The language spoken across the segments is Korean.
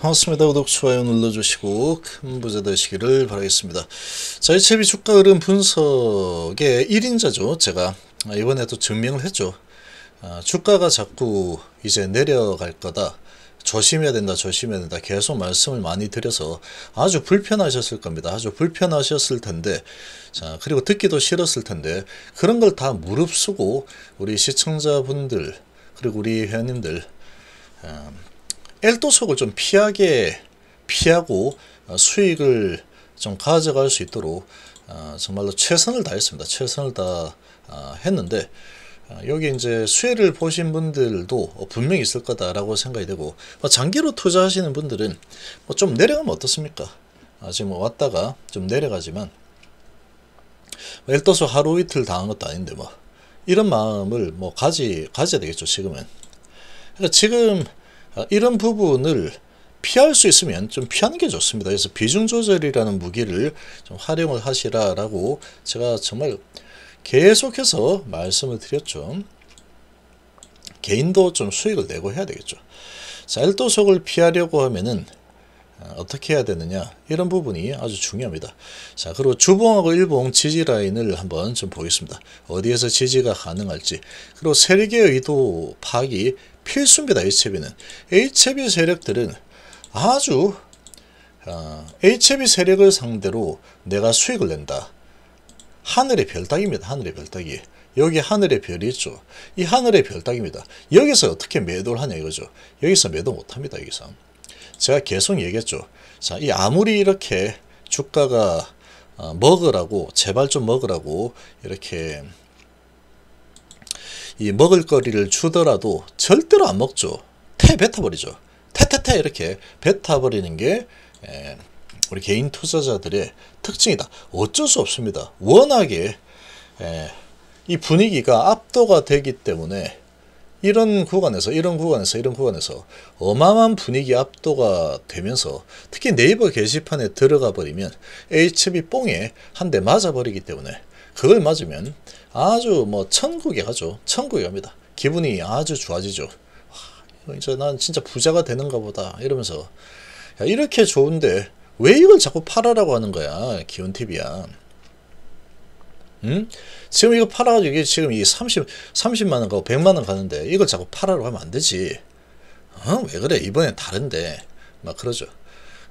반갑습니다. 구독, 좋아요 눌러주시고 큰 부자 되시기를 바라겠습니다. 자, 이채비 주가 흐름 분석의 1인자죠. 제가 이번에도 증명을 했죠. 아, 주가가 자꾸 이제 내려갈 거다. 조심해야 된다, 조심해야 된다. 계속 말씀을 많이 드려서 아주 불편하셨을 겁니다. 아주 불편하셨을 텐데, 자, 그리고 듣기도 싫었을 텐데, 그런 걸 다 무릅쓰고 우리 시청자분들, 그리고 우리 회원님들, 음, 엘도석을 좀 피하게 피하고 어, 수익을 좀 가져갈 수 있도록 어, 정말로 최선을 다했습니다. 최선을 다 어, 했는데 여기 이제 수혜를 보신 분들도 분명히 있을 거다라고 생각이 되고 뭐 장기로 투자하시는 분들은 뭐 좀 내려가면 어떻습니까? 아, 지금 뭐 왔다가 좀 내려가지만 엘도석 하루 이틀 당한 것도 아닌데 뭐 이런 마음을 뭐 가지 가져야 되겠죠 지금은 그러니까 지금 어, 이런 부분을 피할 수 있으면 좀 피하는 게 좋습니다. 그래서 비중 조절이라는 무기를 좀 활용을 하시라라고 제가 정말 계속해서 말씀을 드렸죠. 개인도 좀 수익을 내고 해야 되겠죠. 자, 일도속을 피하려고 하면은 어, 어떻게 해야 되느냐 이런 부분이 아주 중요합니다 자 그리고 주봉하고 일봉 지지 라인을 한번 좀 보겠습니다 어디에서 지지가 가능할지 그리고 세력의 의도 파악이 필수입니다. HB는. E HB e 세력들은 아주 어, HB e 세력을 상대로 내가 수익을 낸다. 하늘의 별따기입니다. 하늘의 별따기. 여기 하늘의 별이 있죠. 이 하늘의 별따기입니다. 여기서 어떻게 매도를 하냐 이거죠. 여기서 매도 못합니다. 여기서. 제가 계속 얘기했죠. 자, 이 아무리 이렇게 주가가 어, 먹으라고 제발 좀 먹으라고 이렇게 이 먹을거리를 주더라도 절대로 안 먹죠. 태 뱉어버리죠. 태 태 태 이렇게 뱉어버리는 게 에, 우리 개인 투자자들의 특징이다. 어쩔 수 없습니다. 워낙에 에, 이 분위기가 압도가 되기 때문에 이런 구간에서 이런 구간에서 이런 구간에서 어마어마한 분위기 압도가 되면서 특히 네이버 게시판에 들어가 버리면 HB 뽕에 한 대 맞아 버리기 때문에 그걸 맞으면 아주 뭐 천국에 가죠. 천국에 갑니다. 기분이 아주 좋아지죠. 와, 이제 난 진짜 부자가 되는가 보다 이러면서 야, 이렇게 좋은데 왜 이걸 자꾸 팔아라고 하는 거야 기운 t v 야 응? 지금 이거 팔아가지고 이게 지금 이 30, 30만원 가고 100만원 가는데 이걸 자꾸 팔아라고 하면 안되지 어? 왜 그래 이번엔 다른데 막 그러죠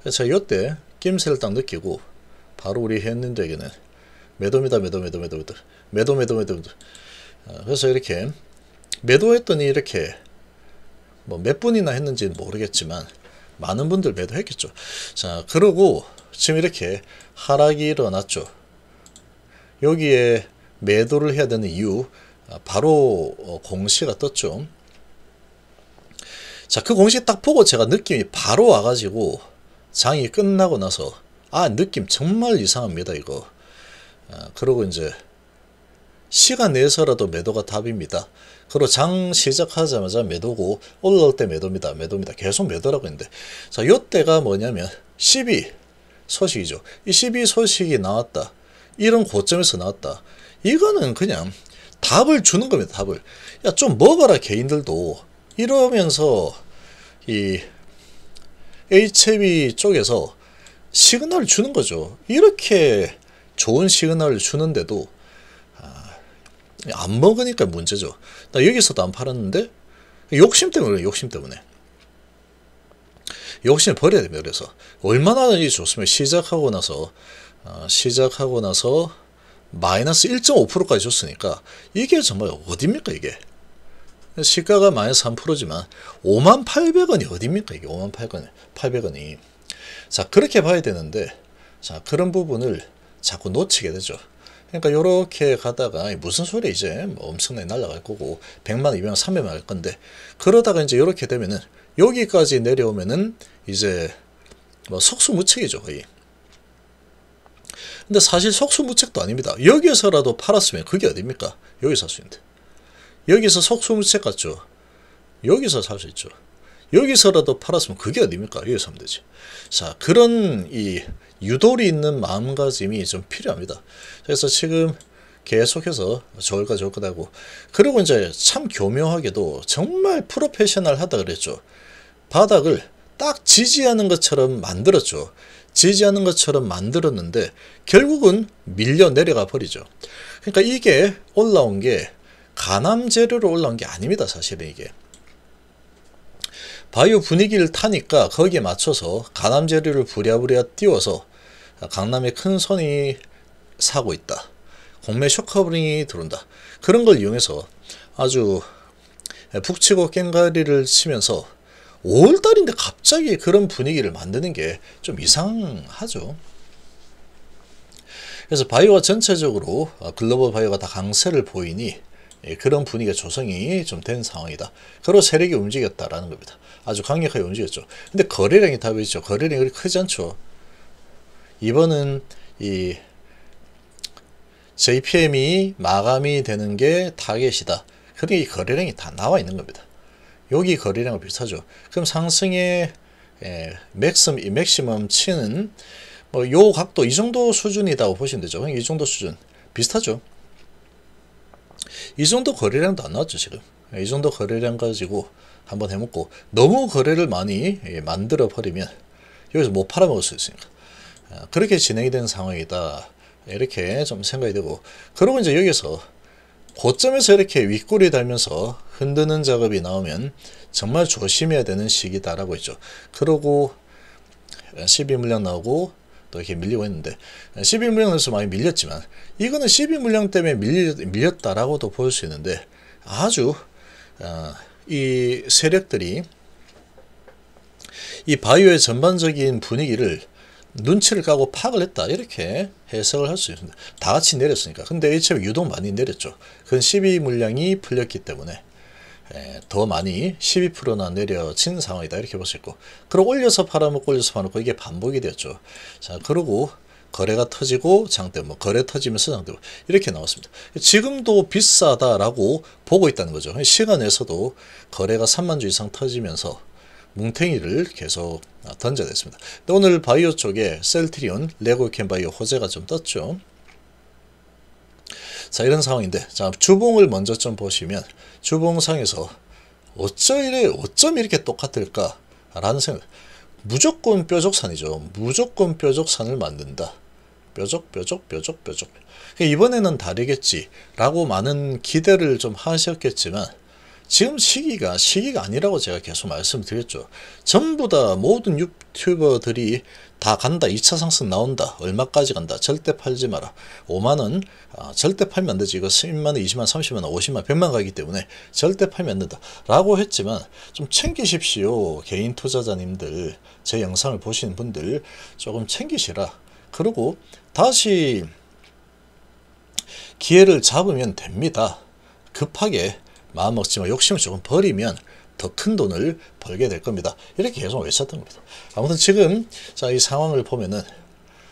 그래서 이때 낌새를 딱 느끼고 바로 우리 했는데들에게는 매도입니다. 매도 매도 매도 매도 매도 매도 매도 매도 아, 그래서 이렇게 매도했더니 이렇게 뭐 몇 분이나 했는지는 모르겠지만 많은 분들 매도했겠죠. 자 그러고 지금 이렇게 하락이 일어났죠. 여기에 매도를 해야 되는 이유 아, 바로 어, 공시가 떴죠. 자, 그 공식 딱 보고 제가 느낌이 바로 와가지고 장이 끝나고 나서 아, 느낌 정말 이상합니다, 이거. 아, 그리고 이제 시간 내에서라도 매도가 답입니다. 그리고 장 시작하자마자 매도고 올라올 때 매도입니다. 매도입니다. 계속 매도라고 했는데 자 요때가 뭐냐면 12 소식이죠. 이 12 소식이 나왔다. 이런 고점에서 나왔다. 이거는 그냥 답을 주는 겁니다. 답을. 야좀 먹어라 개인들도 이러면서 이 HB e 쪽에서 시그널을 주는 거죠. 이렇게 좋은 시그널을 주는데도 아, 안 먹으니까 문제죠. 나 여기서도 안 팔았는데 욕심 때문에 그래 욕심 때문에. 욕심을 버려야 됩니다. 그래서 얼마나 이 좋으면 시작하고 나서 어, 시작하고 나서 마이너스 1.5%까지 줬으니까 이게 정말 어딥니까 이게 시가가 마이너스 3%지만 5만 800원이 어딥니까 이게 5만 8 0원 800원이 자 그렇게 봐야 되는데 자 그런 부분을 자꾸 놓치게 되죠. 그러니까 이렇게 가다가 무슨 소리 이제 뭐 엄청나게 날라갈 거고 100만, 200만, 300만 할 건데 그러다가 이제 이렇게 되면은 여기까지 내려오면은 이제 뭐 속수무책이죠 거의. 근데 사실 속수무책도 아닙니다. 여기서라도 팔았으면 그게 어딥니까? 여기 살수 있는데. 여기서 속수무책 같죠? 여기서 살 수 있죠. 여기서라도 팔았으면 그게 어딥니까? 여기서 하면 되지. 자, 그런 이 유도리 있는 마음가짐이 좀 필요합니다. 그래서 지금 계속해서 좋을 거 좋을 거다고. 그리고 이제 참 교묘하게도 정말 프로페셔널 하다 그랬죠. 바닥을 딱 지지하는 것처럼 만들었죠. 지지하는 것처럼 만들었는데 결국은 밀려 내려가 버리죠. 그러니까 이게 올라온 게 가남 재료로 올라온 게 아닙니다. 사실은 이게. 바이오 분위기를 타니까 거기에 맞춰서 가남재료를 부랴부랴 띄워서 강남에큰 선이 사고 있다. 공매 쇼커브링이 들어온다. 그런 걸 이용해서 아주 북치고 깽가리를 치면서 5월달인데 갑자기 그런 분위기를 만드는 게 좀 이상하죠. 그래서 바이오가 전체적으로 아, 글로벌 바이오가 다 강세를 보이니 예, 그런 분위기가 조성이 좀 된 상황이다. 그로 세력이 움직였다라는 겁니다. 아주 강력하게 움직였죠. 근데 거래량이 답이죠. 거래량이 그렇게 크지 않죠. 이번은 이 JPM이 마감이 되는 게 타겟이다. 그러니 거래량이 다 나와 있는 겁니다. 여기 거래량은 비슷하죠. 그럼 상승의 예, 맥심, 맥시멈 치는 뭐요 각도 이 정도 수준이다고 보시면 되죠. 이 정도 수준 비슷하죠. 이 정도 거래량도 안 나왔죠 지금 이 정도 거래량 가지고 한번 해먹고 너무 거래를 많이 예, 만들어 버리면 여기서 못 팔아먹을 수 있으니까 아, 그렇게 진행이 되는 상황이다 이렇게 좀 생각이 되고 그리고 이제 여기서 고점에서 이렇게 윗골이 달면서 흔드는 작업이 나오면 정말 조심해야 되는 시기다라고 있죠 그러고 12물량 예, 나오고 또 이렇게 밀리고 했는데 12물량에서 많이 밀렸지만 이거는 12물량 때문에 밀렸, 다라고도 볼 수 있는데 아주 어, 이 세력들이 이 바이오의 전반적인 분위기를 눈치를 까고 파악을 했다 이렇게 해석을 할 수 있습니다. 다 같이 내렸으니까. 근데 HF 유독 많이 내렸죠. 그건 12 물량이 풀렸기 때문에 예, 더 많이 12%나 내려진 상황이다 이렇게 볼 수 있고 그리고 올려서 팔아먹고 올려서 팔아먹고 이게 반복이 되었죠 자 그러고 거래가 터지고 장대 뭐 거래 터지면서 장대 뭐 이렇게 나왔습니다 지금도 비싸다라고 보고 있다는 거죠 시간에서도 거래가 3만 주 이상 터지면서 뭉탱이를 계속 아, 던져냈습니다 오늘 바이오 쪽에 셀트리온 레고캠 바이오 호재가 좀 떴죠 자 이런 상황인데 자 주봉을 먼저 좀 보시면 주봉상에서 어쩌 이래 어쩜 이렇게 똑같을까 라는 생각 무조건 뾰족산이죠 무조건 뾰족산을 만든다 뾰족 뾰족 뾰족 뾰족 그러니까 이번에는 다르겠지 라고 많은 기대를 좀 하셨겠지만 지금 시기가 시기가 아니라고 제가 계속 말씀드렸죠 전부 다 모든 유튜버들이 다 간다. 2차 상승 나온다. 얼마까지 간다. 절대 팔지 마라. 5만원 아, 절대 팔면 안 되지. 이거 10만원, 20만원, 30만원, 50만원, 100만원 가기 때문에 절대 팔면 안 된다. 라고 했지만 좀 챙기십시오. 개인 투자자님들 제 영상을 보시는 분들 조금 챙기시라. 그리고 다시 기회를 잡으면 됩니다. 급하게 마음먹지만 욕심을 조금 버리면 더큰 돈을 벌게 될 겁니다. 이렇게 계속 외쳤던 겁니다. 아무튼 지금 자이 상황을 보면은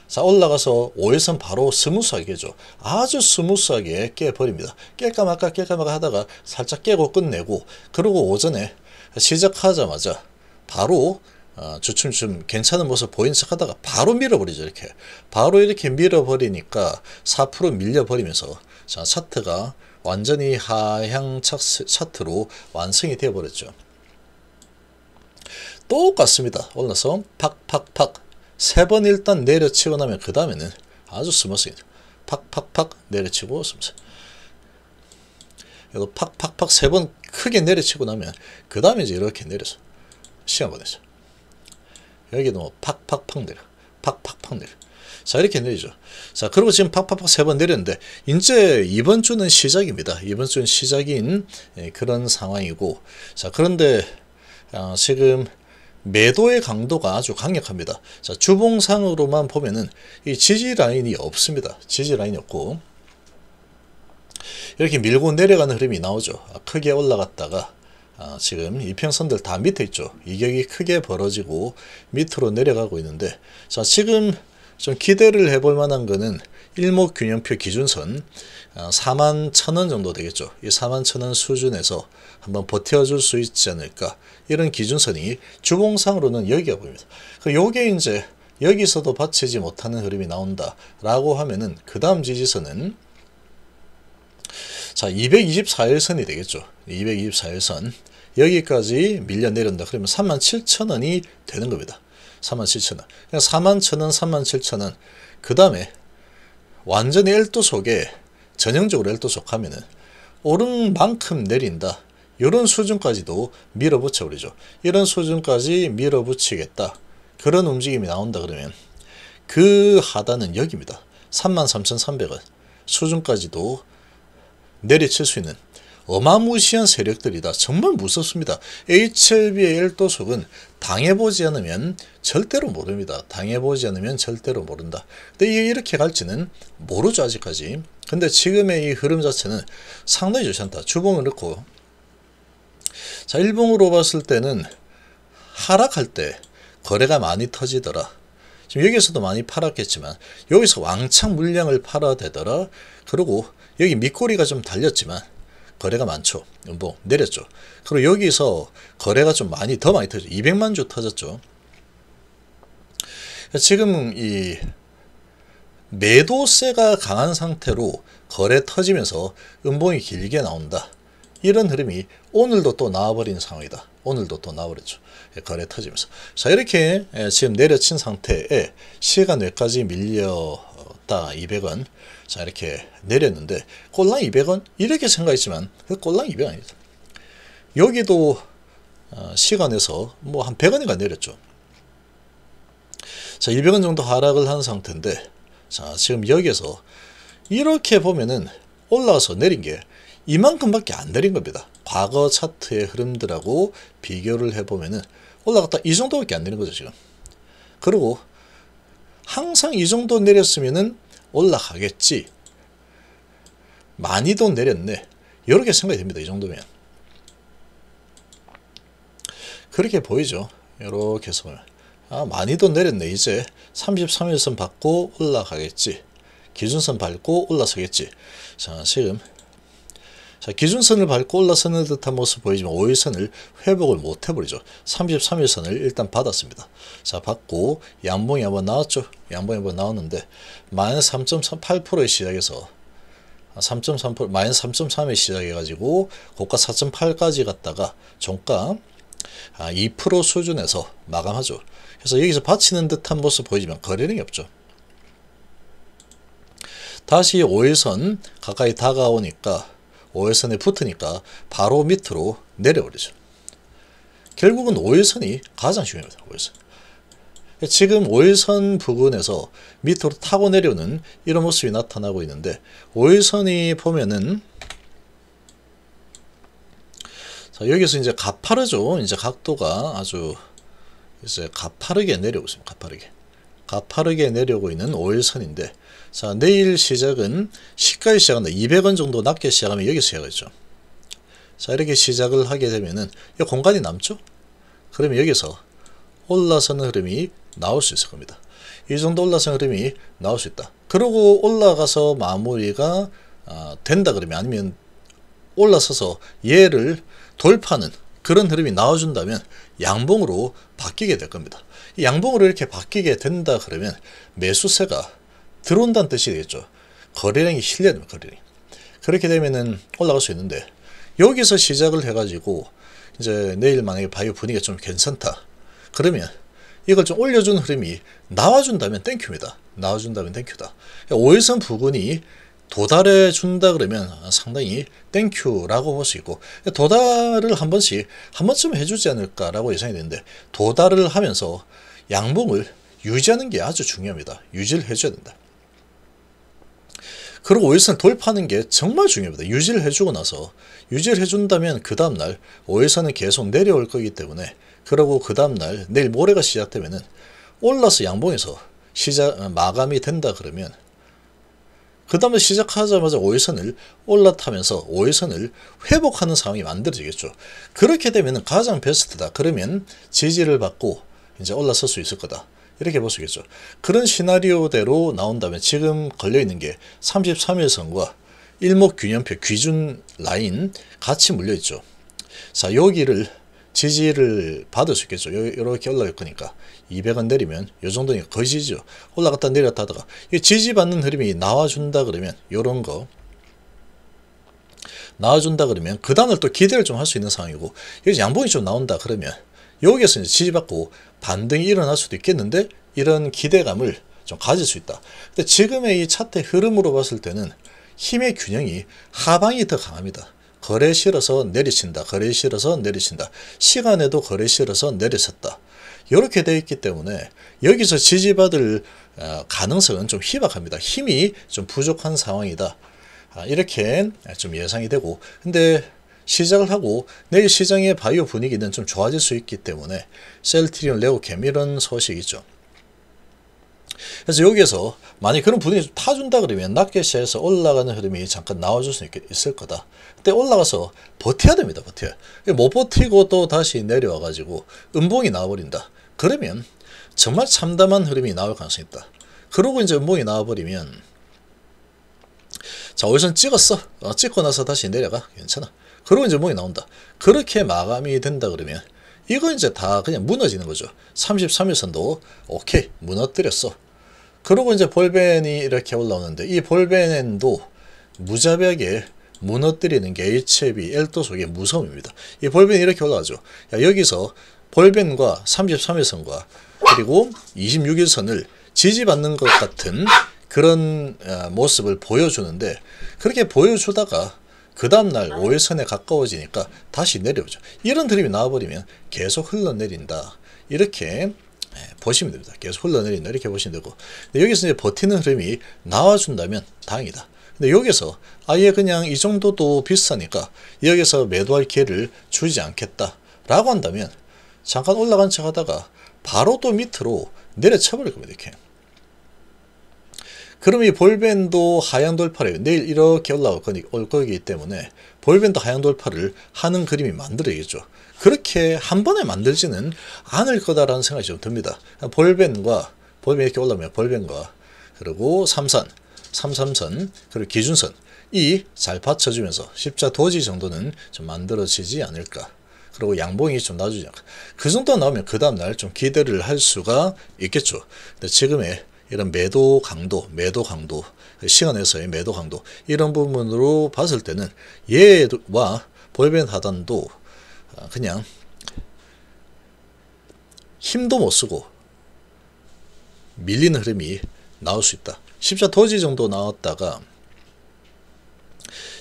자 올라가서 5일선 바로 스무스하게죠. 아주 스무스하게 깨버립니다. 깰까 말까 깰까 말까 하다가 살짝 깨고 끝내고 그러고 오전에 시작하자마자 바로 아, 주춤 좀 괜찮은 모습 보인 척 하다가 바로 밀어버리죠 이렇게 바로 이렇게 밀어버리니까 4% 밀려버리면서 자 차트가 완전히 하향 차트로 완성이 되어버렸죠. 똑같습니다. 올라서 팍팍팍 세 번 일단 내려치고 나면 그 다음에는 아주 스무스입니다. 팍팍팍 내려치고 스무스. 그래 팍팍팍 세 번 크게 내려치고 나면 그 다음에 이제 이렇게 내려서 시간 보내죠. 여기도 뭐 팍팍팍 내려 팍팍팍 내려 자, 이렇게 내리죠. 자, 그리고 지금 팍팍팍 세 번 내렸는데, 이제 이번 주는 시작입니다. 이번 주는 시작인 예, 그런 상황이고, 자, 그런데, 아, 지금, 매도의 강도가 아주 강력합니다. 자, 주봉상으로만 보면은 이 지지 라인이 없습니다. 지지 라인이 없고 이렇게 밀고 내려가는 흐름이 나오죠. 아, 크게 올라갔다가 아, 지금 이평선들 다 밑에 있죠. 이격이 크게 벌어지고 밑으로 내려가고 있는데 자, 지금 좀 기대를 해볼 만한 거는 일목균형표 기준선 4만 어, 천원 정도 되겠죠. 이 4만 천원 수준에서 한번 버텨줄 수 있지 않을까. 이런 기준선이 주봉상으로는 여기가 보입니다. 그 요게 이제 여기서도 받치지 못하는 흐름이 나온다라고 하면은 그 다음 지지선은 자 224일선이 되겠죠. 224일선 여기까지 밀려 내린다. 그러면 37,000원이 되는 겁니다. 47,000원. 그냥 41,000원, 37,000원. 그 다음에 완전히 엘도속에 전형적으로 엘도속 하면은 오른 만큼 내린다. 이런 수준까지도 밀어붙여 버리죠. 이런 수준까지 밀어붙이겠다. 그런 움직임이 나온다 그러면 그 하단은 여기입니다. 33,300원 수준까지도 내리칠 수 있는 어마무시한 세력들이다. 정말 무섭습니다. HLB의 도속은 당해보지 않으면 절대로 모릅니다. 당해보지 않으면 절대로 모른다. 근데 이렇게 갈지는 모르죠 아직까지. 근데 지금의 이 흐름 자체는 상당히 좋찮다. 주봉을 넣고 자 일봉으로 봤을 때는 하락할 때 거래가 많이 터지더라. 지금 여기서도 많이 팔았겠지만 여기서 왕창 물량을 팔아대더라. 그리고 여기 밑꼬리가 좀 달렸지만 거래가 많죠. 뭐 내렸죠. 그리고 여기서 거래가 좀 많이 더 많이 터졌죠. 200만 주 터졌죠. 그러니까 지금 이 매도세가 강한 상태로 거래 터지면서 음봉이 길게 나온다. 이런 흐름이 오늘도 또 나와버린 상황이다. 오늘도 또 나와버렸죠. 예, 거래 터지면서. 자 이렇게 예, 지금 내려친 상태에 시간 외까지 밀렸다. 200원. 자 이렇게 내렸는데 꼴랑 200원 이렇게 생각했지만 그 꼴랑 200원 아니다. 여기도 어, 시간에서 뭐 한 100원인가 내렸죠. 자 200원 정도 하락을 한 상태인데 자 지금 여기에서 이렇게 보면은 올라와서 내린 게 이만큼밖에 안 내린 겁니다. 과거 차트의 흐름들하고 비교를 해보면은 올라갔다 이 정도밖에 안 내린 거죠 지금. 그리고 항상 이 정도 내렸으면은 올라가겠지. 많이도 내렸네. 이렇게 생각이 됩니다. 이 정도면. 그렇게 보이죠. 이렇게 해서 아, 많이도 내렸네. 이제 33일선 받고 올라가겠지. 기준선 밟고 올라서겠지. 자, 지금 자, 기준선을 밟고 올라서는 듯한 모습 보이지만 5일선을 회복을 못 해버리죠. 33일선을 일단 받았습니다. 자, 받고 양봉이 한번 나왔죠. 양봉이 한번 나왔는데 마이너스 3.8%의 시작에서 3.3% 마이너스 3.3에 시작해가지고 고가 4.8까지 갔다가 종가 2% 아, 수준에서 마감하죠. 그래서 여기서 받치는 듯한 모습 보이지만 거래량이 없죠. 다시 5일선 가까이 다가오니까 5일선에 붙으니까 바로 밑으로 내려버리죠. 결국은 5일선이 가장 중요합니다. 5일선. 지금 5일선 부근에서 밑으로 타고 내려오는 이런 모습이 나타나고 있는데 5일선이 보면은 자, 여기서 이제 가파르죠. 이제 각도가 아주 이제 가파르게 내려오고 있습니다. 가파르게. 가파르게 내려오고 있는 5일선인데 자 내일 시작은 시가에 시작한다. 200원 정도 낮게 시작하면 여기 서 시작하죠. 자 이렇게 시작을 하게 되면은 이 공간이 남죠. 그러면 여기서 올라서는 흐름이 나올 수 있을 겁니다. 이 정도 올라서는 흐름이 나올 수 있다. 그러고 올라가서 마무리가 아, 된다 그러면 아니면 올라서서 얘를 돌파는 하 그런 흐름이 나와준다면 양봉으로 바뀌게 될 겁니다. 양봉으로 이렇게 바뀌게 된다 그러면 매수세가 들어온다는 뜻이 되겠죠. 거래량이 실려야 거래량. 그렇게 되면은 올라갈 수 있는데 여기서 시작을 해가지고 이제 내일 만약에 바이오 분위기가 좀 괜찮다. 그러면 이걸 좀 올려준 흐름이 나와준다면 땡큐입니다. 나와준다면 땡큐다. 오일선 부근이 도달해 준다 그러면 상당히 땡큐라고 볼 수 있고 도달을 한 번씩 한 번쯤 해주지 않을까라고 예상이 되는데 도달을 하면서 양봉을 유지하는 게 아주 중요합니다. 유지를 해줘야 된다. 그리고 오일선 돌파하는 게 정말 중요합니다. 유지를 해주고 나서 유지를 해준다면 그 다음날 오일선은 계속 내려올 거기 때문에 그리고 그 다음날 내일 모레가 시작되면은 올라서 양봉에서 시작 어, 마감이 된다 그러면 그 다음에 시작하자마자 오일선을 올라타면서 오일선을 회복하는 상황이 만들어지겠죠. 그렇게 되면 가장 베스트다. 그러면 지지를 받고 이제 올라설 수 있을 거다. 이렇게 볼 수 있겠죠. 그런 시나리오대로 나온다면 지금 걸려있는 게 33일선과 일목균형표 기준 라인 같이 물려있죠. 자 여기를 지지를 받을 수 있겠죠. 요렇게 올라갈 거니까 200원 내리면 요 정도니까 거의 지지죠. 올라갔다 내렸다 하다가 이 지지받는 흐름이 나와준다 그러면 요런거 나와준다 그러면 그 다음날 또 기대를 좀 할 수 있는 상황이고 여기 양봉이 좀 나온다 그러면 여기에서 이제 지지받고 반등이 일어날 수도 있겠는데 이런 기대감을 좀 가질 수 있다. 근데 지금의 이 차트 흐름으로 봤을 때는 힘의 균형이 하방이 더 강합니다. 거래 실어서 내리친다. 거래 실어서 내리친다. 시간에도 거래 실어서 내리쳤다. 이렇게 되어 있기 때문에 여기서 지지받을 어, 가능성은 좀 희박합니다. 힘이 좀 부족한 상황이다. 아, 이렇게 좀 예상이 되고 근데 시작을 하고 내일 시장의 바이오 분위기는 좀 좋아질 수 있기 때문에 셀트리온, 레오캠 이런 소식이죠. 그래서 여기에서 만약 그런 분위기 타준다 그러면 낙계시에서 올라가는 흐름이 잠깐 나와줄 수 있, 있을 거다. 그때 올라가서 버텨야 됩니다. 버텨. 야못 버티고 또 다시 내려와가지고 음봉이 나와버린다. 그러면 정말 참담한 흐름이 나올 가능성이 있다. 그러고 이제 음봉이 나와버리면 자우선 찍었어. 어, 찍고 나서 다시 내려가. 괜찮아. 그런 제목이 나온다. 그렇게 마감이 된다 그러면 이건 이제 다 그냥 무너지는 거죠. 33일선도 오케이 무너뜨렸어. 그러고 이제 볼벤이 이렇게 올라오는데 이 볼벤도 무자벽에 무너뜨리는 게 HB 엘도 속의 무서움입니다. 이 볼벤이 이렇게 올라가죠. 야, 여기서 볼벤과 33일선과 그리고 26일선을 지지받는 것 같은 그런 아, 모습을 보여주는데 그렇게 보여주다가 그 다음날 5일선에 아. 가까워지니까 다시 내려오죠. 이런 드림이 나와버리면 계속 흘러내린다. 이렇게 예, 보시면 됩니다. 계속 흘러내린다. 이렇게 보시면 되고 여기서 이제 버티는 흐름이 나와준다면 다행이다. 근데 여기서 아예 그냥 이 정도도 비슷하니까 여기서 매도할 기회를 주지 않겠다 라고 한다면 잠깐 올라간 척 하다가 바로 또 밑으로 내려쳐버릴 겁니다. 이렇게. 그럼 이 볼벤도 하향 돌파를 내일 이렇게 올라올 거니, 올 거기 때문에 볼벤도 하향 돌파를 하는 그림이 만들어야겠죠. 그렇게 한 번에 만들지는 않을 거다라는 생각이 좀 듭니다. 볼벤과 볼벤 이렇게 올라오면 볼벤과 그리고 삼선, 삼삼선, 그리고 기준선 이 잘 받쳐주면서 십자 도지 정도는 좀 만들어지지 않을까. 그리고 양봉이 좀 나주지 그 정도 나오면 그 다음날 좀 기대를 할 수가 있겠죠. 근데 지금의 이런 매도 강도, 매도 강도, 시간에서의 매도 강도 이런 부분으로 봤을 때는 얘와 볼벤 하단도 아, 그냥 힘도 못 쓰고 밀리는 흐름이 나올 수 있다. 십자 토지 정도 나왔다가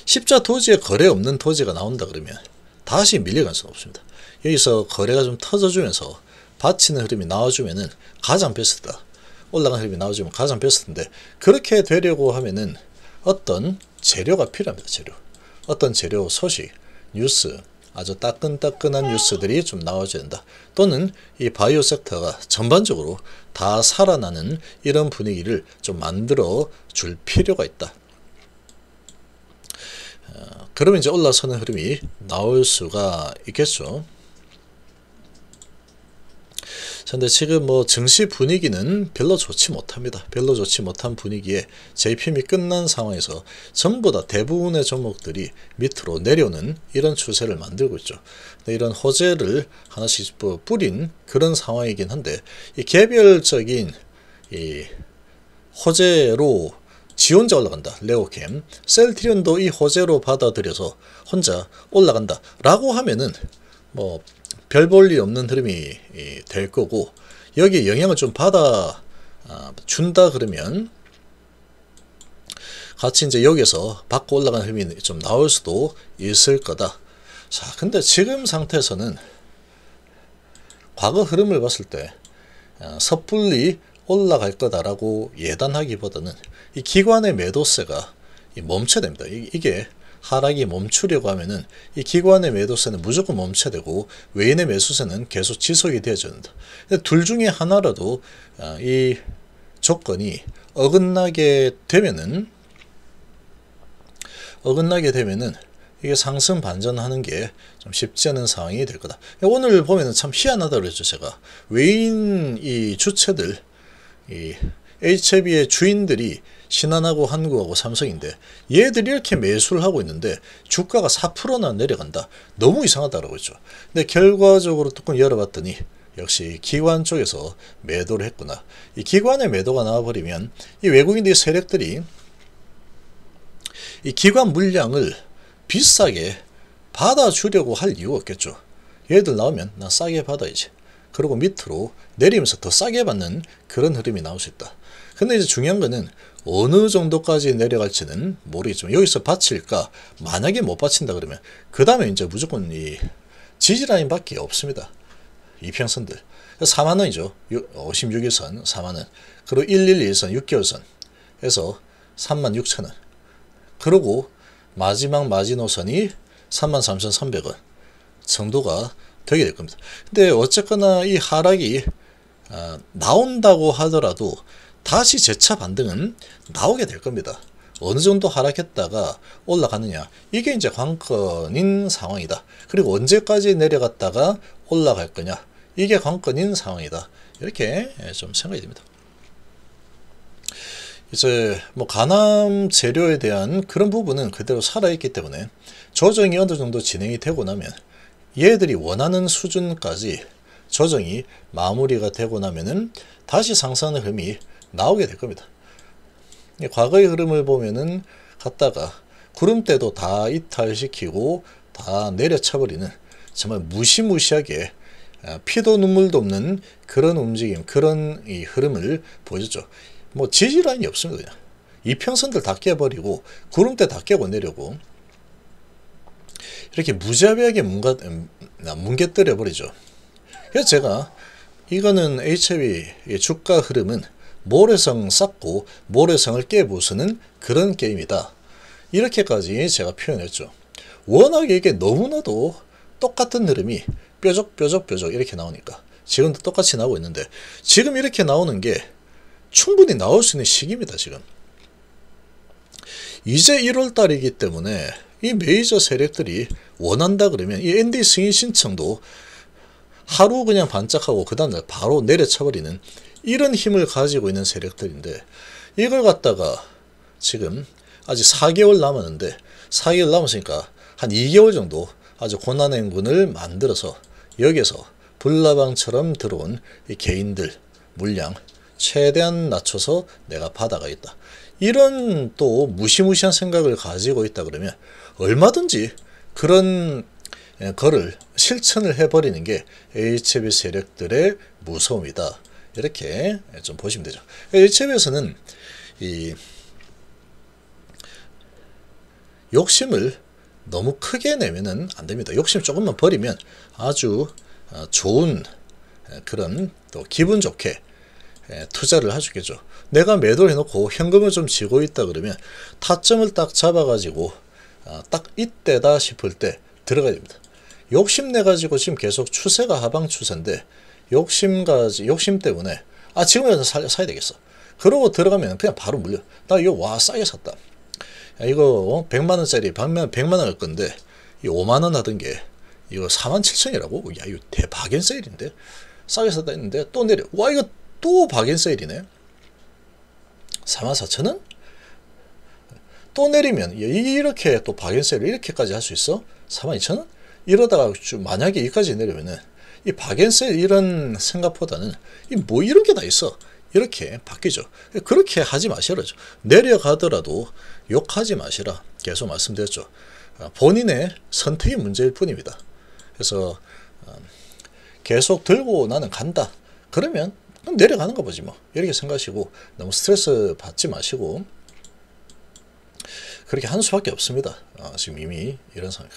십자 토지에 거래 없는 토지가 나온다 그러면 다시 밀려갈 수는 없습니다. 여기서 거래가 좀 터져주면서 받치는 흐름이 나와주면 가장 베스트다. 올라간 흐름이 나오지 뭐 가장 베스트인데 그렇게 되려고 하면은 어떤 재료가 필요합니다. 재료. 어떤 재료 소식, 뉴스, 아주 따끈따끈한 뉴스들이 좀 나와줘야 된다. 또는 이 바이오 섹터가 전반적으로 다 살아나는 이런 분위기를 좀 만들어 줄 필요가 있다. 어, 그러면 이제 올라서는 흐름이 나올 수가 있겠죠. 그런데 지금 뭐 증시 분위기는 별로 좋지 못합니다. 별로 좋지 못한 분위기에 JPM이 끝난 상황에서 전부 다 대부분의 종목들이 밑으로 내려오는 이런 추세를 만들고 있죠. 이런 호재를 하나씩 뭐 뿌린 그런 상황이긴 한데 이 개별적인 이 호재로 지원자 올라간다. 레오캠. 셀트리온도 이 호재로 받아들여서 혼자 올라간다. 라고 하면은 뭐 별볼일 없는 흐름이 될 거고 여기에 영향을 좀 받아 아, 준다 그러면 같이 이제 여기서 받고 올라간 흐름이 좀 나올 수도 있을 거다. 자, 근데 지금 상태에서는 과거 흐름을 봤을 때 아, 섣불리 올라갈 거다라고 예단하기보다는 이 기관의 매도세가 멈춰야 됩니다. 이게 하락이 멈추려고 하면은 이 기관의 매도세는 무조건 멈춰야 되고 외인의 매수세는 계속 지속이 되어야 다둘 중에 하나라도 아, 이 조건이 어긋나게 되면은 어긋나게 되면은 이게 상승 반전하는 게 좀 쉽지 않은 상황이 될 거다. 오늘 보면은 참 희한하다 그랬죠 제가 외인 이 주체들 이 HB의 주인들이 신한하고 한국하고 삼성인데 얘들이 이렇게 매수를 하고 있는데 주가가 4%나 내려간다. 너무 이상하다라고 했죠. 근데 결과적으로 뚜껑 열어봤더니 역시 기관 쪽에서 매도를 했구나. 이 기관의 매도가 나와버리면 이 외국인들의 세력들이 이 기관 물량을 비싸게 받아주려고 할 이유가 없겠죠. 얘들 나오면 난 싸게 받아야지. 그리고 밑으로 내리면서 더 싸게 받는 그런 흐름이 나올 수 있다. 근데 이제 중요한 거는 어느 정도까지 내려갈지는 모르겠지만 여기서 받칠까 만약에 못 받친다 그러면 그 다음에 이제 무조건 이 지지라인 밖에 없습니다. 이평선들 4만원이죠. 56일선 4만원 그리고 111선 6개월선 해서 3 6 0 0 0원 그리고 마지막 마지노선이 33,300원 정도가 되게 될 겁니다. 근데 어쨌거나 이 하락이 아, 나온다고 하더라도 다시 재차 반등은 나오게 될 겁니다. 어느 정도 하락했다가 올라가느냐 이게 이제 관건인 상황이다. 그리고 언제까지 내려갔다가 올라갈 거냐 이게 관건인 상황이다. 이렇게 좀 생각이 됩니다. 이제 뭐 간암 재료에 대한 그런 부분은 그대로 살아있기 때문에 조정이 어느 정도 진행이 되고 나면 얘들이 원하는 수준까지 조정이 마무리가 되고 나면은 다시 상승하는 흐름이 나오게 될 겁니다. 과거의 흐름을 보면은 갔다가 구름대도 다 이탈시키고 다 내려쳐버리는 정말 무시무시하게 아, 피도 눈물도 없는 그런 움직임, 그런 이 흐름을 보여줬죠. 뭐 지지라인이 없습니다. 그냥. 이평선들 다 깨버리고 구름대 다 깨고 내려고 이렇게 무자비하게 음, 뭉개뜨려 버리죠. 그래서 제가 이거는 HIV 주가 흐름은 모래성 쌓고 모래성을 깨부수는 그런 게임이다. 이렇게까지 제가 표현했죠. 워낙에 이게 너무나도 똑같은 흐름이 뾰족 뾰족 뾰족 이렇게 나오니까 지금도 똑같이 나오고 있는데 지금 이렇게 나오는 게 충분히 나올 수 있는 시기입니다. 지금. 이제 1월달이기 때문에 이 메이저 세력들이 원한다 그러면 이 ND 승인 신청도 하루 그냥 반짝하고 그 다음날 바로 내려쳐버리는 이런 힘을 가지고 있는 세력들인데 이걸 갖다가 지금 아직 4개월 남았는데 4개월 남았으니까 한 2개월 정도 아주 고난의 행군을 만들어서 여기에서 불나방처럼 들어온 이 개인들 물량 최대한 낮춰서 내가 받아가겠다. 이런 또 무시무시한 생각을 가지고 있다 그러면 얼마든지 그런 예, 거를 실천을 해버리는 게 HB 세력들의 무서움이다. 이렇게 좀 보시면 되죠. 일첩에서는 그러니까 이 욕심을 너무 크게 내면은 안 됩니다. 욕심 조금만 버리면 아주 어, 좋은 그런 또 기분 좋게 투자를 하시겠죠. 내가 매도를 해놓고 현금을 좀 쥐고 있다 그러면 타점을 딱 잡아가지고 어, 딱 이때다 싶을 때 들어가야 됩니다. 욕심내가지고 지금 계속 추세가 하방 추세인데 욕심까지 욕심 때문에 아 지금이라도 사, 사야 되겠어. 그러고 들어가면 그냥 바로 물려. 나 이거 와 싸게 샀다. 야, 이거 100만 어? 원짜리 반면 100만 원할 건데 이 5만 원 하던 게 이거 4만 7천이라고? 야 이거 대박인 세일인데 싸게 샀다 했는데 또 내려. 와 이거 또 박인 세일이네. 4만 4천 원? 또 내리면 이렇게 또 박인 세일 이렇게까지 할 수 있어? 4만 2천 원? 이러다가 만약에 여기까지 내려면은 이 바겐셀 이런 생각보다는 뭐 이런 게 다 있어. 이렇게 바뀌죠. 그렇게 하지 마시라 내려가더라도 욕하지 마시라. 계속 말씀드렸죠. 아, 본인의 선택의 문제일 뿐입니다. 그래서 아, 계속 들고 나는 간다. 그러면 내려가는 거 보지 뭐. 이렇게 생각하시고 너무 스트레스 받지 마시고 그렇게 하는 수밖에 없습니다. 아, 지금 이미 이런 상황.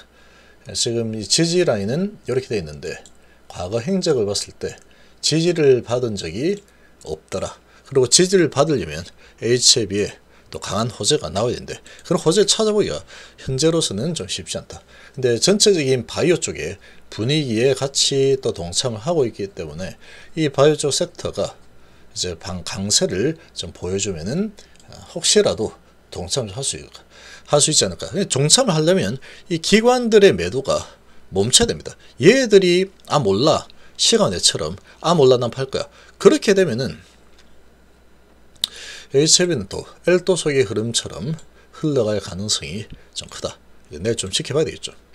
지금 이 지지 라인은 이렇게 돼 있는데 과거 행적을 봤을 때 지지를 받은 적이 없더라. 그리고 지지를 받으려면 H에 비해 또 강한 호재가 나와야 되는데 그런 호재 찾아보기가 현재로서는 좀 쉽지 않다. 근데 전체적인 바이오 쪽에 분위기에 같이 또 동참을 하고 있기 때문에 이 바이오 쪽 섹터가 이제 방 강세를 좀 보여주면은 아, 혹시라도 동참할수 있을까? 할수 있지 않을까. 종참을 하려면 이 기관들의 매도가 멈춰야 됩니다. 얘들이 아 몰라 시간 외처럼 아 몰라 난 팔 거야. 그렇게 되면은 HLB는 엘도 속의 흐름처럼 흘러갈 가능성이 좀 크다. 내일 좀 지켜봐야 되겠죠.